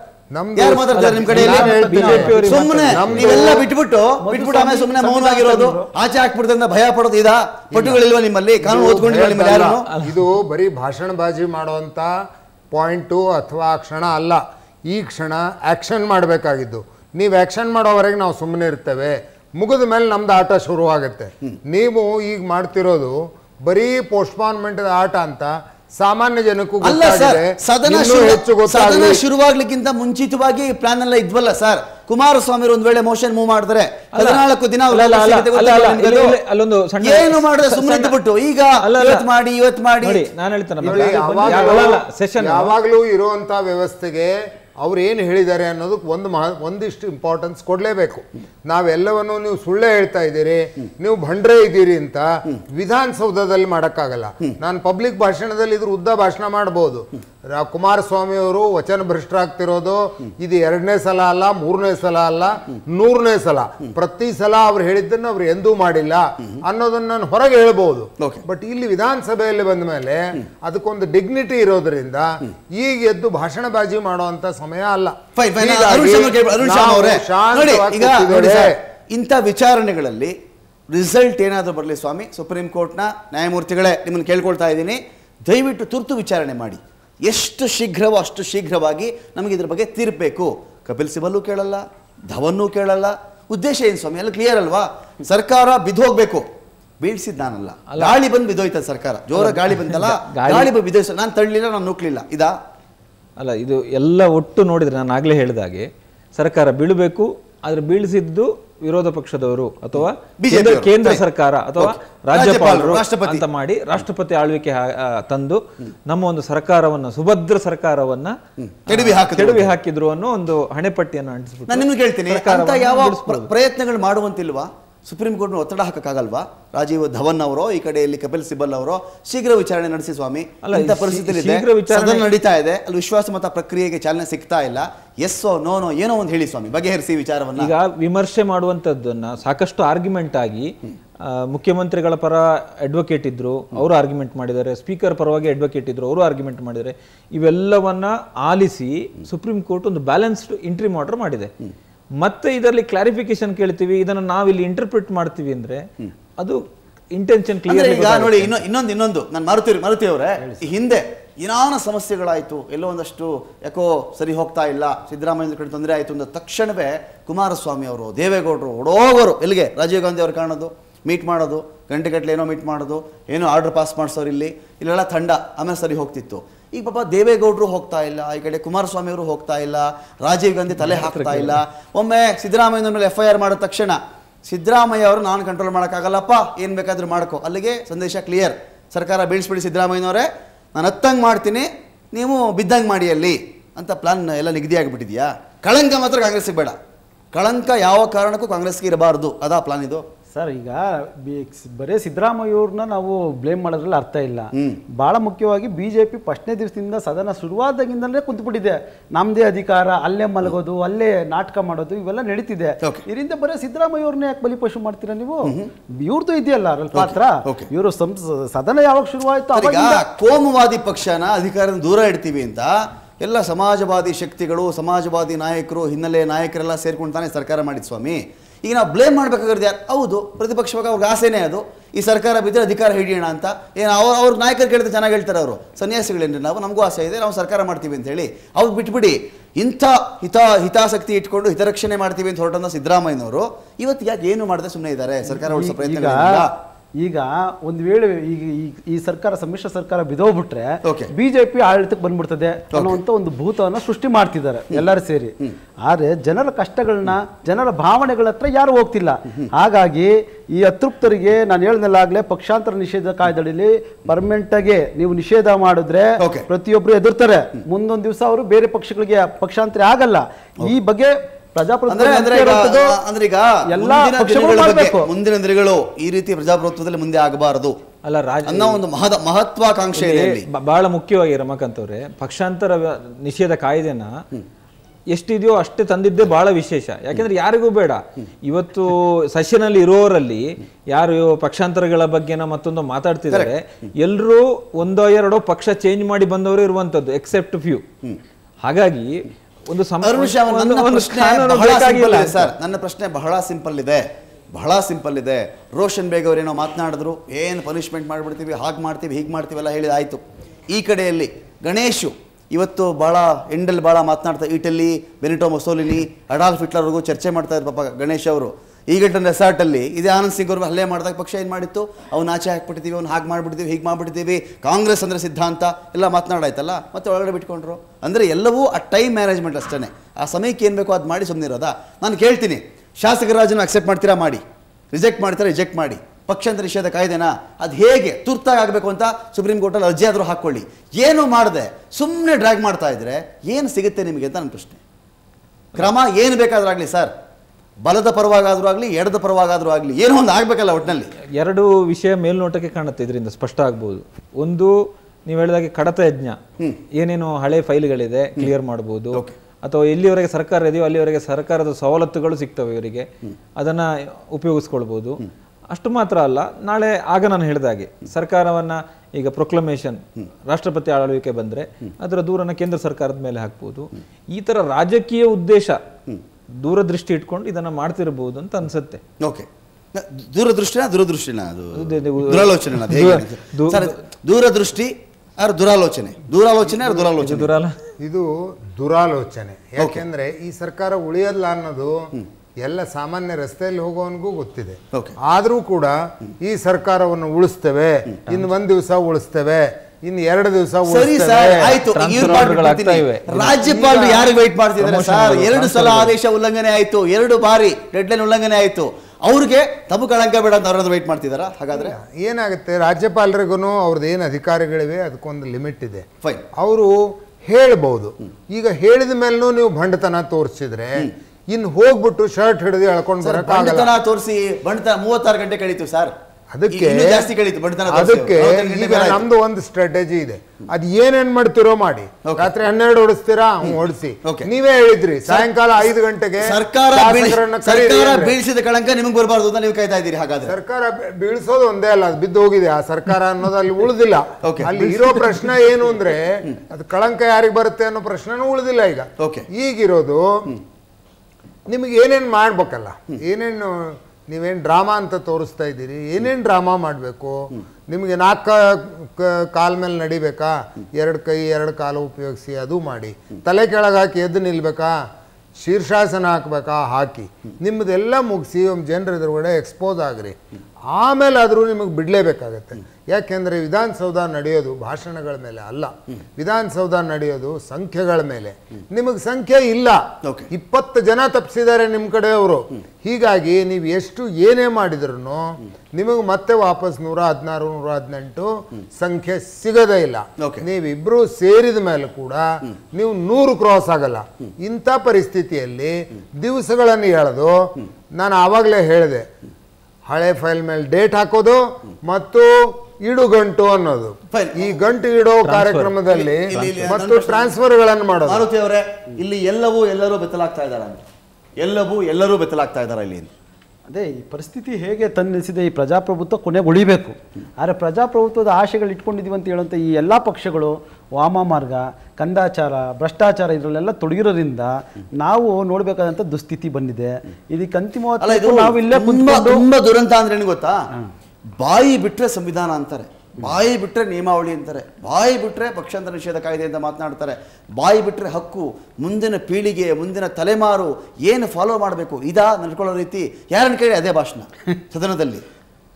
ಯಾರು ಮಾತಾಡ್ತಾರೆ ನಿಮ್ ಕಡೆಯಲ್ಲಿ ಸುಮ್ಮನೆ ನೀವೆಲ್ಲ ಬಿಟ್ಬಿಟ್ಟು ಬಿಟ್ಬಿಟ್ಟು ಆಮೇಲೆ ಸುಮ್ಮನೆ ಮೌನವಾಗಿರೋದು ಆಚೆ ಹಾಕ್ಬಿಡ್ತಂದ್ರೆ ಭಯ ಪಡೋದು ಇದಾ ಪಟುಗಳಿಲ್ವಾ ನಿಮ್ಮಲ್ಲಿ ಕಾನೂನು ಓದ್ಕೊಂಡಿಲ್ಲ ನಿಮ್ಮಲ್ಲಿ ಯಾರು ಇದು ಬರೀ ಭಾಷಣಬಾಜಿ ಮಾಡುವಂತ ಪಾಯಿಂಟು ಅಥವಾ ಕ್ಷಣ ಅಲ್ಲ ಈ ಕ್ಷಣ ಆಕ್ಷನ್ ಮಾಡಬೇಕಾಗಿದ್ದು ನೀವು ಆ್ಯಕ್ಷನ್ ಮಾಡೋವರೆಗೆ ನಾವು ಸುಮ್ಮನೆ ಇರ್ತೇವೆ ಮುಗಿದ ಮೇಲೆ ನಮ್ದು ಆಟ ಶುರುವಾಗುತ್ತೆ ನೀವು ಈಗ ಮಾಡ್ತಿರೋದು ಬರೀ ಪೋಸ್ಟ್ಪಾನ್ಮೆಂಟ್ ಆಟ ಅಂತ ಸಾಮಾನ್ಯ ಜನಕ್ಕೂ ಸದನ ಶುರುವಾಗ್ಲಿಕ್ಕಿಂತ ಮುಂಚಿತವಾಗಿ ಪ್ಲಾನ್ ಎಲ್ಲ ಇದ್ವಲ್ಲ ಸರ್ ಕುಮಾರಸ್ವಾಮಿ ಒಂದ್ ವೇಳೆ ಮೋಷನ್ ಮೂವ್ ಮಾಡಿದ್ರೆ ಹದಿನಾಲ್ಕು ದಿನ ಏನು ಮಾಡಿದ್ರೆ ಸುಮ್ಮನೆ ಬಿಟ್ಟು ಈಗ ಇವತ್ತು ಮಾಡಿ ಇವತ್ ಮಾಡಿ ನಾನು ಹೇಳ್ತೇನೆ ಯಾವಾಗಲೂ ಇರುವಂತ ವ್ಯವಸ್ಥೆಗೆ ಅವ್ರು ಏನು ಹೇಳಿದ್ದಾರೆ ಅನ್ನೋದಕ್ಕೆ ಒಂದು ಮಹ ಒಂದಿಷ್ಟು ಇಂಪಾರ್ಟೆನ್ಸ್ ಕೊಡಲೇಬೇಕು ನಾವೆಲ್ಲವನ್ನು ನೀವು ಸುಳ್ಳೇ ಹೇಳ್ತಾ ಇದ್ದೀರಿ ನೀವು ಭಂಡ್ರೆ ಇದ್ದೀರಿ ಅಂತ ವಿಧಾನಸೌಧದಲ್ಲಿ ಮಾಡೋಕ್ಕಾಗಲ್ಲ ನಾನು ಪಬ್ಲಿಕ್ ಭಾಷಣದಲ್ಲಿ ಇದ್ರ ಉದ್ದ ಭಾಷಣ ಮಾಡ್ಬೋದು ಕುಮಾರಸ್ವಾಮಿಯವರು ವಚನ ಭ್ರಷ್ಟರಾಗ್ತಿರೋದು ಇದು ಎರಡನೇ ಸಲ ಅಲ್ಲ ಮೂರನೇ ಸಲ ಅಲ್ಲ ನೂರನೇ ಸಲ ಪ್ರತಿ ಸಲ ಅವ್ರು ಹೇಳಿದ್ದನ್ನು ಅವ್ರು ಎಂದೂ ಮಾಡಿಲ್ಲ ಅನ್ನೋದನ್ನ ನಾನು ಹೊರಗೆ ಹೇಳ್ಬೋದು ಬಟ್ ಇಲ್ಲಿ ವಿಧಾನಸಭೆಯಲ್ಲಿ ಬಂದ ಮೇಲೆ ಅದಕ್ಕೊಂದು ಡಿಗ್ನಿಟಿ ಇರೋದ್ರಿಂದ ಈಗ ಎದ್ದು ಭಾಷಣಬಾಜಿ ಮಾಡುವಂತ ಸಮಯ ಅಲ್ಲ ಇಂಥ ವಿಚಾರಣೆಗಳಲ್ಲಿ ರಿಸಲ್ಟ್ ಏನಾದರೂ ಬರಲಿ ಸ್ವಾಮಿ ಸುಪ್ರೀಂ ಕೋರ್ಟ್ನ ನ್ಯಾಯಮೂರ್ತಿಗಳೇ ನಿಮ್ಮನ್ನು ಕೇಳ್ಕೊಳ್ತಾ ಇದ್ದೀನಿ ದಯವಿಟ್ಟು ತುರ್ತು ವಿಚಾರಣೆ ಮಾಡಿ ಎಷ್ಟು ಶೀಘ್ರವೋ ಅಷ್ಟು ಶೀಘ್ರವಾಗಿ ನಮಗೆ ಇದ್ರ ಬಗ್ಗೆ ತೀರ್ಬೇಕು ಕಪಿಲ್ ಸಿಬಲ್ಲೂ ಕೇಳಲ್ಲ ಧವನ್ನೂ ಕೇಳಲ್ಲ ಉದ್ದೇಶ ಏನು ಸ್ವಾಮಿ ಎಲ್ಲ ಕ್ಲಿಯರ್ ಅಲ್ವಾ ಸರ್ಕಾರ ಬಿದ್ದೋಗ್ಬೇಕು ಬೀಳ್ಸಿದ್ ನಾನಲ್ಲ ಗಾಳಿ ಬಂದು ಬಿದ್ದೋಯ್ತ ಸರ್ಕಾರ ಜೋರ ಗಾಳಿ ಬಂದಲ್ಲ ಗಾಳಿ ಬಂದು ಬಿದ್ದೋಯ್ತ ನಾನು ತಳ್ಳಲಿಲ್ಲ ನಾನು ನುಗ್ಲಿಲ್ಲ ಇದಾ ಅಲ್ಲ ಇದು ಎಲ್ಲ ಒಟ್ಟು ನೋಡಿದ್ರೆ ನಾನು ಆಗಲೇ ಹೇಳಿದಾಗೆ ಸರ್ಕಾರ ಬೀಳಬೇಕು ಆದರೆ ಬೀಳಿಸಿದ್ದು ವಿರೋಧ ಪಕ್ಷದವರು ಅಥವಾ ಕೇಂದ್ರ ಸರ್ಕಾರ ಅಥವಾ ರಾಜ್ಯಪಾಲರು ಅಂತ ಮಾಡಿ ರಾಷ್ಟ್ರಪತಿ ಆಳ್ವಿಕೆ ತಂದು ನಮ್ಮ ಒಂದು ಸರ್ಕಾರವನ್ನ ಸುಭದ್ರ ಸರ್ಕಾರವನ್ನ ಕೆಡವಿ ಹಾಕಿದ್ರು ಅನ್ನೋ ಒಂದು ಹಣೆಪಟ್ಟಿಯನ್ನು ಅಂಟಿಸ್ಬಿಟ್ಟು ಪ್ರಯತ್ನಗಳು ಮಾಡುವಂತಿಲ್ವಾ ಸುಪ್ರೀಂ ಕೋರ್ಟ್ನ ಒತ್ತಡ ಹಾಕಕ್ಕಾಗಲ್ವಾ ರಾಜೀವ್ ಧವನ್ ಅವರೋ ಈ ಇಲ್ಲಿ ಕಪಿಲ್ ಸಿಬಲ್ ಅವರೋ ಶೀಘ್ರ ವಿಚಾರಣೆ ನಡೆಸಿ ಸ್ವಾಮಿ ಇಂಥ ಪರಿಸ್ಥಿತಿಯಲ್ಲಿ ನಡೀತಾ ಇದೆ ಅಲ್ಲಿ ಮತ ಪ್ರಕ್ರಿಯೆಗೆ ಚಾಲನೆ ಸಿಗ್ತಾ ಇಲ್ಲ ಎಸ್ ನೋ ನೋ ಏನೋ ಒಂದು ಹೇಳಿ ಸ್ವಾಮಿ ಬಗೆಹರಿಸಿ ವಿಚಾರವನ್ನು ಈಗ ವಿಮರ್ಶೆ ಮಾಡುವಂತದ್ದನ್ನ ಸಾಕಷ್ಟು ಆರ್ಗ್ಯುಮೆಂಟ್ ಆಗಿ ಮುಖ್ಯಮಂತ್ರಿಗಳ ಪರ ಅಡ್ವೊಕೇಟ್ ಇದ್ರು ಅವರು ಆರ್ಗ್ಯುಮೆಂಟ್ ಮಾಡಿದ್ದಾರೆ ಸ್ಪೀಕರ್ ಪರವಾಗಿ ಅಡ್ವೊಕೇಟ್ ಇದ್ರು ಅವರು ಆರ್ಗ್ಯುಮೆಂಟ್ ಮಾಡಿದ್ದಾರೆ ಇವೆಲ್ಲವನ್ನ ಆಲಿಸಿ ಸುಪ್ರೀಂ ಕೋರ್ಟ್ ಒಂದು ಬ್ಯಾಲೆನ್ಸ್ಡ್ ಎಂಟ್ರಿ ಮಾಡ್ರ್ ಮಾಡಿದೆ ಮತ್ತೆ ಇದರಲ್ಲಿ ಕ್ಲಾರಿಫಿಕೇಶನ್ ಕೇಳ್ತೀವಿ ಇದನ್ನು ನಾವಿಲ್ಲಿ ಇಂಟರ್ಪ್ರಿಟ್ ಮಾಡ್ತೀವಿ ಅಂದ್ರೆ ಅದು ಇಂಟೆನ್ಷನ್ ಕ್ಲಿಯರ್ ನೋಡಿ ಇನ್ನೊಂದು ಇನ್ನೊಂದು ಇನ್ನೊಂದು ನಾನು ಮರುತೀವಿ ಮಾರುತಿ ಅವರೇ ಹಿಂದೆ ಏನಾನ ಸಮಸ್ಯೆಗಳಾಯಿತು ಎಲ್ಲೋ ಒಂದಷ್ಟು ಯಾಕೋ ಸರಿ ಹೋಗ್ತಾ ಇಲ್ಲ ಸಿದ್ದರಾಮಯ್ಯ ಕಡೆ ತೊಂದರೆ ಆಯಿತು ಅಂದ ತಕ್ಷಣವೇ ಕುಮಾರಸ್ವಾಮಿ ಅವರು ದೇವೇಗೌಡರು ಓಡೋವರು ಎಲ್ಲಿಗೆ ರಾಜೀವ್ ಗಾಂಧಿ ಅವರು ಕಾಣೋದು ಮೀಟ್ ಮಾಡೋದು ಗಂಟೆಗಟ್ಟಲೆ ಏನೋ ಮೀಟ್ ಮಾಡೋದು ಏನೋ ಆರ್ಡರ್ ಪಾಸ್ ಮಾಡಿಸೋರು ಇಲ್ಲಿ ಇಲ್ಲೆಲ್ಲ ತಂಡ ಆಮೇಲೆ ಸರಿ ಹೋಗ್ತಿತ್ತು ಈಗ ಪಾಪ ದೇವೇಗೌಡರು ಹೋಗ್ತಾ ಇಲ್ಲ ಈ ಕಡೆ ಕುಮಾರಸ್ವಾಮಿ ಅವರು ಹೋಗ್ತಾ ಇಲ್ಲ ರಾಜೀವ್ ಗಾಂಧಿ ತಲೆ ಹಾಕ್ತಾ ಇಲ್ಲ ಒಮ್ಮೆ ಸಿದ್ದರಾಮಯ್ಯನ ಮೇಲೆ ಎಫ್ ಐ ಆರ್ ಮಾಡಿದ ತಕ್ಷಣ ಸಿದ್ದರಾಮಯ್ಯ ಅವರು ನಾನು ಕಂಟ್ರೋಲ್ ಮಾಡೋಕ್ಕಾಗಲ್ಲಪ್ಪ ಏನು ಬೇಕಾದರೂ ಮಾಡ್ಕೋ ಅಲ್ಲಿಗೆ ಸಂದೇಶ ಕ್ಲಿಯರ್ ಸರ್ಕಾರ ಬೀಳಿಸ್ಬಿಡಿ ಸಿದ್ದರಾಮಯ್ಯನವರೇ ನಾನು ಹತ್ತಂಗೆ ಮಾಡ್ತೀನಿ ನೀವು ಬಿದ್ದಂಗೆ ಮಾಡಿ ಅಲ್ಲಿ ಅಂತ ಪ್ಲಾನ್ ಎಲ್ಲ ನಿಗದಿ ಆಗಿಬಿಟ್ಟಿದೆಯಾ ಕಳಂಕ ಮಾತ್ರ ಕಾಂಗ್ರೆಸ್ಗೆ ಬೇಡ ಕಳಂಕ ಯಾವ ಕಾರಣಕ್ಕೂ ಕಾಂಗ್ರೆಸ್ಗೆ ಇರಬಾರ್ದು ಅದಾ ಪ್ಲಾನ್ ಇದು ಸರ್ ಈಗ ಬರೇ ಸಿದ್ದರಾಮಯ್ಯ ಅವ್ರನ್ನ ನಾವು ಬ್ಲೇಮ್ ಮಾಡೋದ್ರಲ್ಲಿ ಅರ್ಥ ಇಲ್ಲ ಬಹಳ ಮುಖ್ಯವಾಗಿ ಬಿಜೆಪಿ ಫಸ್ಟ್ನೇ ದಿವಸದಿಂದ ಸದನ ಶುರುವಾದಾಗಿಂದಲೇ ಕುಂತ್ಬಿಟ್ಟಿದೆ ನಮ್ದೇ ಅಧಿಕಾರ ಅಲ್ಲೇ ಮಲಗೋದು ಅಲ್ಲೇ ನಾಟಕ ಮಾಡೋದು ಇವೆಲ್ಲ ನಡೀತಿದೆ ಇದರಿಂದ ಬರೀ ಸಿದ್ದರಾಮಯ್ಯ ಅವ್ರನ್ನ ಯಾಕೆ ಬಲಿಪಶು ಮಾಡ್ತೀರಾ ನೀವು ಇವ್ರದ್ದು ಇದೆಯಲ್ಲ ಅದ್ರಲ್ಲಿ ಪಾತ್ರ ಇವರು ಸದನ ಯಾವಾಗ ಶುರುವಾಯಿತು ಕೋಮುವಾದಿ ಪಕ್ಷನ ಅಧಿಕಾರ ದೂರ ಇಡ್ತೀವಿ ಅಂತ ಎಲ್ಲ ಸಮಾಜವಾದಿ ಶಕ್ತಿಗಳು ಸಮಾಜವಾದಿ ನಾಯಕರು ಹಿನ್ನೆಲೆ ನಾಯಕರೆಲ್ಲ ಸೇರ್ಕೊಂಡ್ತಾನೆ ಸರ್ಕಾರ ಮಾಡಿದ ಸ್ವಾಮಿ ಈಗ ನಾವು ಬ್ಲೇಮ್ ಮಾಡಬೇಕಾಗಿರೋದು ಯಾರು ಹೌದು ಪ್ರತಿಪಕ್ಷವಾಗಿ ಅವ್ರಿಗೆ ಆಸೆನೇ ಅದು ಈ ಸರ್ಕಾರ ಬಿದ್ದರೆ ಅಧಿಕಾರ ಹಿಡಿಯೋಣ ಅಂತ ಏನು ಅವ್ರು ಅವ್ರ ನಾಯಕರು ಕೇಳಿದ್ರೆ ಚೆನ್ನಾಗಿ ಹೇಳ್ತಾರೆ ಅವರು ಸನ್ಯಾಸಿಗಳೇನು ನಾವು ನಮಗೂ ಆಸೆ ಇದೆ ನಾವು ಸರ್ಕಾರ ಮಾಡ್ತೀವಿ ಅಂತ ಹೇಳಿ ಅವ್ರು ಬಿಟ್ಬಿಡಿ ಇಂಥ ಹಿತ ಹಿತಾಸಕ್ತಿ ಇಟ್ಕೊಂಡು ಹಿತರಕ್ಷಣೆ ಮಾಡ್ತೀವಿ ಅಂತ ಹೊರಟಂತ ಸಿದ್ದರಾಮಯ್ಯನವರು ಇವತ್ತು ಯಾಕೆ ಏನು ಮಾಡದೆ ಸುಮ್ಮನೆ ಇದ್ದಾರೆ ಸರ್ಕಾರ ಉಳಿಸೋ ಪ್ರಯತ್ನ ಈಗ ಒಂದು ವೇಳೆ ಈಗ ಈ ಸರ್ಕಾರ ಸಮ್ಮಿಶ್ರ ಸರ್ಕಾರ ಬಿದೋಗ್ಬಿಟ್ರೆ ಬಿಜೆಪಿ ಆಡಳಿತಕ್ಕೆ ಬಂದ್ಬಿಡ್ತದೆ ಅನ್ನೋಂತ ಒಂದು ಭೂತವನ್ನ ಸೃಷ್ಟಿ ಮಾಡ್ತಿದ್ದಾರೆ ಎಲ್ಲರೂ ಸೇರಿ ಆದ್ರೆ ಜನರ ಕಷ್ಟಗಳನ್ನ ಜನರ ಭಾವನೆಗಳ ಹತ್ರ ಯಾರು ಹೋಗ್ತಿಲ್ಲ ಹಾಗಾಗಿ ಈ ಅತೃಪ್ತರಿಗೆ ನಾನು ಹೇಳಿದಲ್ಲಾಗಲೇ ಪಕ್ಷಾಂತರ ನಿಷೇಧ ಪರ್ಮನೆಂಟ್ ಆಗಿ ನೀವು ನಿಷೇಧ ಮಾಡಿದ್ರೆ ಪ್ರತಿಯೊಬ್ಬರು ಎದುರ್ತಾರೆ ಮುಂದೊಂದು ದಿವಸ ಅವರು ಬೇರೆ ಪಕ್ಷಗಳಿಗೆ ಪಕ್ಷಾಂತರ ಆಗಲ್ಲ ಈ ಬಗ್ಗೆ ಪ್ರಜಾಪ್ರಭುತ್ವ ಮುಂದಿನ ದಿನಗಳು ಈ ರೀತಿ ಪ್ರಜಾಪ್ರಭುತ್ವದಲ್ಲಿ ಮುಂದೆ ಆಗಬಾರದು ಅಲ್ಲ ಒಂದು ಮಹದ ಮಹತ್ವಾಕಾಂಕ್ಷೆ ಬಹಳ ಮುಖ್ಯವಾಗಿ ರಮಾಕಾಂತ್ ಪಕ್ಷಾಂತರ ನಿಷೇಧ ಕಾಯ್ದೆನ ಎಷ್ಟಿದೆಯೋ ಅಷ್ಟೇ ತಂದಿದ್ದೇ ಬಹಳ ವಿಶೇಷ ಯಾಕೆಂದ್ರೆ ಯಾರಿಗೂ ಬೇಡ ಇವತ್ತು ಸೆಷನಲ್ಲಿ ಇರೋರಲ್ಲಿ ಯಾರು ಪಕ್ಷಾಂತರಗಳ ಬಗ್ಗೆನ ಮತ್ತೊಂದು ಮಾತಾಡ್ತಿದ್ದಾರೆ ಎಲ್ಲರೂ ಒಂದೋ ಎರಡೋ ಪಕ್ಷ ಚೇಂಜ್ ಮಾಡಿ ಬಂದವರು ಇರುವಂತದ್ದು ಎಕ್ಸೆಪ್ಟ್ ಫ್ಯೂ ಹಾಗಾಗಿ ಒಂದು ಸರ್ ನನ್ನ ಪ್ರಶ್ನೆ ಬಹಳ ಸಿಂಪಲ್ ಇದೆ ಬಹಳ ಸಿಂಪಲ್ ಇದೆ ರೋಷನ್ ಬೇಗ್ ಏನೋ ಮಾತನಾಡಿದ್ರು ಏನು ಪನಿಷ್ಮೆಂಟ್ ಮಾಡಿಬಿಡ್ತೀವಿ ಹಾಗೆ ಮಾಡ್ತೀವಿ ಹೀಗೆ ಮಾಡ್ತೀವಿ ಎಲ್ಲ ಹೇಳಿದ ಆಯಿತು ಈ ಕಡೆಯಲ್ಲಿ ಗಣೇಶು ಇವತ್ತು ಭಾಳ ಎಂಡಲ್ಲಿ ಭಾಳ ಮಾತನಾಡ್ತಾ ಇಟಲಿ ಬೆನಿಟೋ ಮೊಸೋಲಿನಿ ಅಡಾಲ್ಫ್ ಹಿಟ್ಲರ್ವರೆಗೂ ಚರ್ಚೆ ಮಾಡ್ತಾ ಇದ್ರು ಪಾಪ ಗಣೇಶ್ ಅವರು ಈಗಿನ ರೆಸಾರ್ಟಲ್ಲಿ ಇದೇ ಆನಂದ್ ಸಿಂಗ್ ಅವರು ಹಲ್ಲೆ ಮಾಡಿದಾಗ ಪಕ್ಷ ಏನು ಮಾಡಿತ್ತು ಅವ್ನು ಆಚೆ ಹಾಕ್ಬಿಟ್ಟಿದ್ದೀವಿ ಅವ್ನು ಹಾಗೆ ಮಾಡಿಬಿಡ್ತೀವಿ ಹೀಗೆ ಮಾಡಿಬಿಡ್ತೀವಿ ಕಾಂಗ್ರೆಸ್ ಅಂದರೆ ಸಿದ್ಧಾಂತ ಎಲ್ಲ ಮಾತನಾಡಾಯ್ತಲ್ಲ ಮತ್ತೆ ಒಳಗಡೆ ಬಿಟ್ಕೊಂಡ್ರು ಅಂದರೆ ಎಲ್ಲವೂ ಆ ಟೈಮ್ ಮ್ಯಾನೇಜ್ಮೆಂಟ್ ಅಷ್ಟೇ ಆ ಸಮಯಕ್ಕೆ ಏನು ಬೇಕೋ ಅದು ಮಾಡಿ ಸುಮ್ಮನೆ ಇರೋದಾ ನಾನು ಕೇಳ್ತೀನಿ ಶಾಸಕರಾಜನ ಅಕ್ಸೆಪ್ಟ್ ಮಾಡ್ತೀರಾ ಮಾಡಿ ರಿಜೆಕ್ಟ್ ಮಾಡ್ತೀರಾ ರಿಜೆಕ್ಟ್ ಮಾಡಿ ಪಕ್ಷಾಂತರ ನಿಷೇಧ ಕಾಯ್ದೆನಾ ಅದು ಹೇಗೆ ತುರ್ತಾಗಿ ಆಗಬೇಕು ಅಂತ ಸುಪ್ರೀಂ ಕೋರ್ಟಲ್ಲಿ ಅರ್ಜಿ ಆದರೂ ಹಾಕ್ಕೊಳ್ಳಿ ಏನು ಮಾಡಿದೆ ಸುಮ್ಮನೆ ಡ್ರ್ಯಾಗ್ ಮಾಡ್ತಾ ಇದ್ರೆ ಏನು ಸಿಗುತ್ತೆ ನಿಮಗೆ ಅಂತ ನನ್ನ ಪ್ರಶ್ನೆ ಕ್ರಮ ಏನು ಬೇಕಾದ್ರಾಗಲಿ ಸರ್ ಬಲದ ಪರವಾಗಾದರೂ ಆಗಲಿ ಎಡದ ಪರವಾಗಾದರೂ ಆಗಲಿ ಏನೋ ಒಂದು ಆಗಬೇಕಲ್ಲ ಒಟ್ಟಿನಲ್ಲಿ ಎರಡು ವಿಷಯ ಮೇಲ್ನೋಟಕ್ಕೆ ಕಾಣುತ್ತೆ ಇದರಿಂದ ಸ್ಪಷ್ಟ ಆಗ್ಬೋದು ಒಂದು ನೀವು ಹೇಳಿದಾಗೆ ಕಡತ ಯಜ್ಞ ಏನೇನು ಹಳೆ ಫೈಲ್ಗಳಿದೆ ಕ್ಲಿಯರ್ ಮಾಡ್ಬೋದು ಅಥವಾ ಎಲ್ಲಿವರೆಗೆ ಸರ್ಕಾರ ಇದೆಯೋ ಅಲ್ಲಿವರೆಗೆ ಸರ್ಕಾರದ ಸವಲತ್ತುಗಳು ಸಿಗ್ತವೆ ಇವರಿಗೆ ಅದನ್ನು ಉಪಯೋಗಿಸ್ಕೊಳ್ಬೋದು ಅಷ್ಟು ಮಾತ್ರ ಅಲ್ಲ ನಾಳೆ ಆಗ ನಾನು ಹೇಳಿದಾಗೆ ಸರ್ಕಾರವನ್ನು ಈಗ ಪ್ರೊಕ್ಲಮೇಷನ್ ರಾಷ್ಟ್ರಪತಿ ಆಳ್ವಿಕೆ ಬಂದರೆ ಅದರ ದೂರನ ಕೇಂದ್ರ ಸರ್ಕಾರದ ಮೇಲೆ ಹಾಕ್ಬೋದು ಈ ಥರ ರಾಜಕೀಯ ಉದ್ದೇಶ ದೂರದೃಷ್ಟಿ ಇಟ್ಕೊಂಡು ಇದನ್ನ ಮಾಡ್ತಿರ್ಬೋದು ಅಂತ ಅನ್ಸುತ್ತೆ ಓಕೆ ದೂರದೃಷ್ಟಿನ ದುರದೃಷ್ಟಿನ ಅದು ದುರಾಲೋಚನೆ ದೂರದೃಷ್ಟಿ ಆರ್ ದುರಾಲೋಚನೆ ದುರಾಲೋಚನೆ ಆರ್ ದುರಾಲೋಚನೆ ದುರಾಲ ಇದು ದುರಾಲೋಚನೆ ಯಾಕೆಂದ್ರೆ ಈ ಸರ್ಕಾರ ಉಳಿಯಲ್ಲ ಅನ್ನೋದು ಎಲ್ಲ ಸಾಮಾನ್ಯ ರಸ್ತೆಯಲ್ಲಿ ಹೋಗೋವನ್ಗೂ ಗೊತ್ತಿದೆ ಆದರೂ ಕೂಡ ಈ ಸರ್ಕಾರವನ್ನು ಉಳಿಸ್ತೇವೆ ಇನ್ನು ಒಂದು ದಿವಸ ಉಳಿಸ್ತೇವೆ ಇನ್ನು ಎರಡು ದಿವಸ ಸರಿ ಸರ್ ಆಯ್ತು ರಾಜ್ಯಪಾಲರು ಯಾರು ವೈಟ್ ಮಾಡ್ತಿದ್ದಾರೆ ಸರ್ ಎರಡು ಸಲ ಆದೇಶ ಉಲ್ಲಂಘನೆ ಆಯ್ತು ಎರಡು ಬಾರಿ ಡೆಡ್ ಲೈನ್ ಉಲ್ಲಂಘನೆ ಆಯ್ತು ಅವ್ರಿಗೆ ತಮ್ಮ ಕಳಂಕ ಬೇಡ ಅಂತ ಅವ್ರದ್ದು ವೇಟ್ ಮಾಡ್ತಿದಾರ ಹಾಗಾದ್ರೆ ಏನಾಗುತ್ತೆ ರಾಜ್ಯಪಾಲರಿಗೂ ಅವ್ರದ್ದು ಏನು ಅಧಿಕಾರಿಗಳಿವೆ ಅದಕ್ಕೊಂದು ಲಿಮಿಟ್ ಇದೆ ಫೈನ್ ಅವರು ಹೇಳಬಹುದು ಈಗ ಹೇಳಿದ ಮೇಲೂ ನೀವು ಭಂಡತನ ತೋರಿಸಿದ್ರೆ ಇನ್ನು ಹೋಗ್ಬಿಟ್ಟು ಶರ್ಟ್ ಹಿಡಿದು ಎಳ್ಕೊಂಡು ಬರೋಕ್ಕಾಗಲ್ಲ ತೋರಿಸಿ ಬಂಡತನ ಮೂವತ್ತಾರು ಗಂಟೆ ಕಳೀತು ಸರ್ ಅದಕ್ಕೆ ಜಾಸ್ತಿ ಅದಕ್ಕೆ ಈಗ ನಮ್ದು ಒಂದು ಸ್ಟ್ರಾಟಜಿ ಇದೆ ಅದ್ ಏನೇನ್ ಮಾಡ್ತಿರೋ ಮಾಡಿ ರಾತ್ರಿ ಹನ್ನೆರಡು ಹೊಡಿಸ್ತೀರಾ ಹೊಡಿಸಿ ನೀವೇ ಹೇಳಿದ್ರಿ ಸಾಯಂಕಾಲ ಐದು ಗಂಟೆಗೆ ಸರ್ಕಾರ ಬೀಳಿಸಿದ ಕಳಂಕ ನಿಮಗೆ ಬರಬಾರ್ದು ಅಂತ ನೀವು ಕೈತಾ ಇದ್ದೀರಿ ಹಾಗಾದ್ರೆ ಸರ್ಕಾರ ಬೀಳಿಸೋದು ಒಂದೇ ಅಲ್ಲ ಅದು ಬಿದ್ದು ಹೋಗಿದೆ ಆ ಸರ್ಕಾರ ಅನ್ನೋದು ಅಲ್ಲಿ ಉಳಿದಿಲ್ಲ ಅಲ್ಲಿ ಇರೋ ಪ್ರಶ್ನೆ ಏನು ಅಂದ್ರೆ ಅದು ಕಳಂಕ ಯಾರಿಗೆ ಬರುತ್ತೆ ಅನ್ನೋ ಪ್ರಶ್ನೆನೂ ಉಳಿದಿಲ್ಲ ಈಗ ಈಗಿರೋದು ನಿಮಗೆ ಏನೇನ್ ಮಾಡ್ಬೇಕಲ್ಲ ಏನೇನು ನೀವೇನು ಡ್ರಾಮಾ ಅಂತ ತೋರಿಸ್ತಾ ಇದ್ದೀರಿ ಏನೇನು ಡ್ರಾಮಾ ಮಾಡಬೇಕು ನಿಮಗೆ ನಾಲ್ಕು ಕಾಲ ಮೇಲೆ ನಡಿಬೇಕಾ ಎರಡು ಕೈ ಎರಡು ಕಾಲು ಉಪಯೋಗಿಸಿ ಅದು ಮಾಡಿ ತಲೆ ಕೆಳಗೆ ಹಾಕಿ ಎದ್ದು ನಿಲ್ಬೇಕಾ ಶೀರ್ಷಾಸನ ಹಾಕಬೇಕಾ ಹಾಕಿ ನಿಮ್ಮದೆಲ್ಲ ಮುಗಿಸಿ ಒಂದು ಜನರ ಎದುರುಗಡೆ ಎಕ್ಸ್ಪೋಸ್ ಆಗ್ರಿ ಆಮೇಲೆ ಆದರೂ ನಿಮಗೆ ಬಿಡಲೇಬೇಕಾಗತ್ತೆ ಯಾಕೆಂದರೆ ವಿಧಾನಸೌಧ ನಡೆಯೋದು ಭಾಷಣಗಳ ಮೇಲೆ ಅಲ್ಲ ವಿಧಾನಸೌಧ ನಡೆಯೋದು ಸಂಖ್ಯೆಗಳ ಮೇಲೆ ನಿಮಗೆ ಸಂಖ್ಯೆ ಇಲ್ಲ ಇಪ್ಪತ್ತು ಜನ ತಪ್ಪಿಸಿದ್ದಾರೆ ನಿಮ್ಮ ಕಡೆಯವರು ಹೀಗಾಗಿ ನೀವು ಎಷ್ಟು ಏನೇ ಮಾಡಿದ್ರು ನಿಮಗೆ ಮತ್ತೆ ವಾಪಸ್ ನೂರ ಹದಿನಾರು ನೂರ ಹದಿನೆಂಟು ಸಂಖ್ಯೆ ಸಿಗದೇ ಇಲ್ಲ ನೀವಿಬ್ರು ಸೇರಿದ ಮೇಲೆ ಕೂಡ ನೀವು ನೂರು ಕ್ರಾಸ್ ಆಗಲ್ಲ ಇಂಥ ಪರಿಸ್ಥಿತಿಯಲ್ಲಿ ದಿವಸಗಳನ್ನು ಹೇಳೋದು ನಾನು ಆವಾಗಲೇ ಹೇಳಿದೆ ಹಳೆ ಫೈಲ್ ಮೇಲೆ ಡೇಟ್ ಹಾಕೋದು ಮತ್ತು ಇಡು ಗಂಟು ಅನ್ನೋದು ಈ ಗಂಟು ಇಡೋ ಕಾರ್ಯಕ್ರಮದಲ್ಲಿ ಮತ್ತು ಗಳನ್ನು ಮಾಡೋದು ಇಲ್ಲಿ ಎಲ್ಲವೂ ಎಲ್ಲರೂ ಬೆತ್ತಲಾಗ್ತಾ ಇದ್ದಾರೆ ಎಲ್ಲವೂ ಎಲ್ಲರೂ ಬೆತ್ತಲಾಗ್ತಾ ಇದ್ದಾರೆ ಇಲ್ಲಿ ಅದೇ ಈ ಪರಿಸ್ಥಿತಿ ಹೇಗೆ ತನ್ನಿಸಿದೆ ಈ ಪ್ರಜಾಪ್ರಭುತ್ವ ಕೊನೆಗೆ ಉಳಿಬೇಕು ಆದರೆ ಪ್ರಜಾಪ್ರಭುತ್ವದ ಆಶೆಗಳು ಇಟ್ಕೊಂಡಿದ್ದೀವಿ ಅಂತ ಹೇಳುವಂಥ ಈ ಎಲ್ಲ ಪಕ್ಷಗಳು ವಾಮಮಾರ್ಗ ಕಂದಾಚಾರ ಭ್ರಷ್ಟಾಚಾರ ಇದರಲ್ಲೆಲ್ಲ ತೊಡಗಿರೋದ್ರಿಂದ ನಾವು ನೋಡಬೇಕಾದಂಥ ದುಸ್ಥಿತಿ ಬಂದಿದೆ ಇದಕ್ಕೆ ಅಂತಿಮವಾಗಿ ನಾವು ಇಲ್ಲೇ ತುಂಬ ದುರಂತ ಅಂದ್ರೆ ಗೊತ್ತಾ ಬಾಯಿ ಬಿಟ್ಟರೆ ಸಂವಿಧಾನ ಅಂತಾರೆ ಬಾಯಿ ಬಿಟ್ಟರೆ ನಿಯಮಾವಳಿ ಅಂತಾರೆ ಬಾಯಿ ಬಿಟ್ಟರೆ ಪಕ್ಷಾಂತರ ನಿಷೇಧ ಕಾಯ್ದೆ ಅಂತ ಮಾತನಾಡ್ತಾರೆ ಬಾಯಿ ಬಿಟ್ಟರೆ ಹಕ್ಕು ಮುಂದಿನ ಪೀಳಿಗೆ ಮುಂದಿನ ತಲೆಮಾರು ಏನು ಫಾಲೋ ಮಾಡಬೇಕು ಇದಾ ನಡ್ಕೊಳ್ಳೋ ರೀತಿ ಯಾರನ್ನು ಕೇಳಿ ಅದೇ ಭಾಷಣ ಸದನದಲ್ಲಿ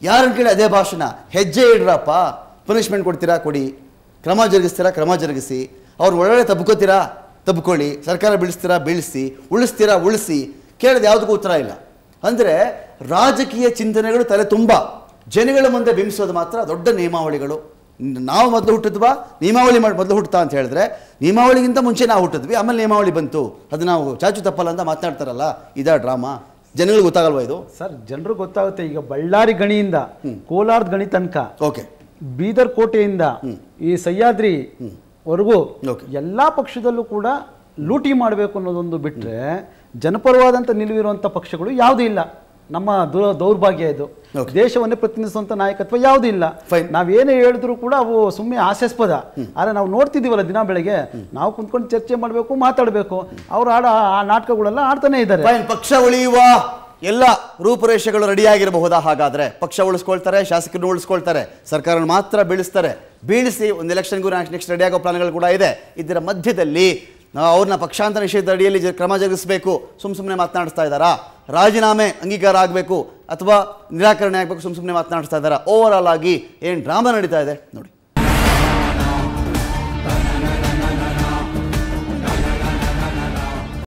ಯಾರನ್ನು ಕೇಳಿ ಅದೇ ಭಾಷಣ ಹೆಜ್ಜೆ ಇಡ್ರಪ್ಪ ಪನಿಷ್ಮೆಂಟ್ ಕೊಡ್ತೀರಾ ಕೊಡಿ ಕ್ರಮ ಜರುಗಿಸ್ತೀರಾ ಕ್ರಮ ಜರುಗಿಸಿ ಅವ್ರು ಒಳ್ಳೊಳ್ಳೆ ತಬ್ಕೋತೀರಾ ತಬ್ಕೊಳ್ಳಿ ಸರ್ಕಾರ ಬೀಳಿಸ್ತೀರಾ ಬೀಳಿಸಿ ಉಳಿಸ್ತೀರಾ ಉಳಿಸಿ ಕೇಳೋದು ಯಾವುದಕ್ಕೂ ಉತ್ತರ ಇಲ್ಲ ಅಂದರೆ ರಾಜಕೀಯ ಚಿಂತನೆಗಳು ತಲೆ ತುಂಬ ಜನಗಳ ಮುಂದೆ ಬಿಂಬಿಸೋದು ಮಾತ್ರ ದೊಡ್ಡ ನಿಯಮಾವಳಿಗಳು ನಾವು ಮೊದಲು ಹುಟ್ಟಿದ್ವಾ ನಿಯಮಾವಳಿ ಮಾಡಿ ಮೊದಲು ಹುಟ್ಟುತ್ತಾ ಅಂತ ಹೇಳಿದ್ರೆ ನಿಯಮಾವಳಿಗಿಂತ ಮುಂಚೆ ನಾವು ಹುಟ್ಟಿದ್ವಿ ಆಮೇಲೆ ನಿಯಮಾವಳಿ ಬಂತು ಅದು ನಾವು ಚಾಚು ತಪ್ಪಲ್ಲ ಅಂತ ಮಾತನಾಡ್ತಾರಲ್ಲ ಇದ ಡ್ರಾಮಾ ಜನಗಳಿಗೆ ಗೊತ್ತಾಗಲ್ವಾ ಇದು ಸರ್ ಜನರಿಗೆ ಗೊತ್ತಾಗುತ್ತೆ ಈಗ ಬಳ್ಳಾರಿ ಗಣಿಯಿಂದ ಕೋಲಾರದ ಗಣಿ ತನಕ ಓಕೆ ಬೀದರ್ ಕೋಟೆಯಿಂದ ಈ ಸಹ್ಯಾದ್ರಿ ವರೆಗೂ ಎಲ್ಲ ಪಕ್ಷದಲ್ಲೂ ಕೂಡ ಲೂಟಿ ಮಾಡಬೇಕು ಅನ್ನೋದೊಂದು ಬಿಟ್ಟರೆ ಜನಪರವಾದಂಥ ನಿಲುವಿರುವಂಥ ಪಕ್ಷಗಳು ಯಾವುದೂ ಇಲ್ಲ ನಮ್ಮ ದುರ ದೌರ್ಭಾಗ್ಯ ಇದು ದೇಶವನ್ನೇ ಪ್ರತಿನಿಧಿಸುವಂತ ನಾಯಕತ್ವ ಯಾವುದೂ ಇಲ್ಲ ನಾವೇನೇ ಹೇಳಿದ್ರು ಕೂಡ ಅವು ಸುಮ್ಮನೆ ಹಾಸ್ಯಾಸ್ಪದ ಆದ್ರೆ ನಾವು ನೋಡ್ತಿದ್ದೀವಲ್ಲ ದಿನ ಬೆಳಗ್ಗೆ ನಾವು ಕುಂತ್ಕೊಂಡು ಚರ್ಚೆ ಮಾಡಬೇಕು ಮಾತಾಡಬೇಕು ಅವ್ರು ಆಡ ಆ ನಾಟಕಗಳೆಲ್ಲ ಆಡ್ತಾನೆ ಇದ್ದಾರೆ ಪಕ್ಷ ಉಳಿಯುವ ಎಲ್ಲ ರೂಪುರೇಷೆಗಳು ರೆಡಿಯಾಗಿರಬಹುದಾ ಹಾಗಾದ್ರೆ ಪಕ್ಷ ಉಳಿಸ್ಕೊಳ್ತಾರೆ ಶಾಸಕರು ಉಳಿಸ್ಕೊಳ್ತಾರೆ ಸರ್ಕಾರ ಮಾತ್ರ ಬೀಳಿಸ್ತಾರೆ ಬೀಳಿಸಿ ಒಂದು ಎಲೆಕ್ಷನ್ಗೂ ನೆಕ್ಸ್ಟ್ ರೆಡಿಯಾಗೋ ಪ್ಲಾನ್ಗಳು ಕೂಡ ಇದೆ ಇದರ ಮಧ್ಯದಲ್ಲಿ ನಾವು ಅವ್ರನ್ನ ಪಕ್ಷಾಂತರ ನಿಷೇಧ ಅಡಿಯಲ್ಲಿ ಕ್ರಮ ಜರುಗಿಸಬೇಕು ಸುಮ್ಮ ಸುಮ್ಮನೆ ಮಾತನಾಡಿಸ್ತಾ ಇದ್ದಾರಾ ರಾಜೀನಾಮೆ ಅಂಗೀಕಾರ ಆಗಬೇಕು ಅಥವಾ ನಿರಾಕರಣೆ ಆಗಬೇಕು ಸುಮ್ಮ ಸುಮ್ಮನೆ ಮಾತನಾಡಿಸ್ತಾ ಇದ್ದಾರೆ ಓವರ್ ಆಲ್ ಆಗಿ ಏನು ಡ್ರಾಮಾ ನಡೀತಾ ಇದೆ ನೋಡಿ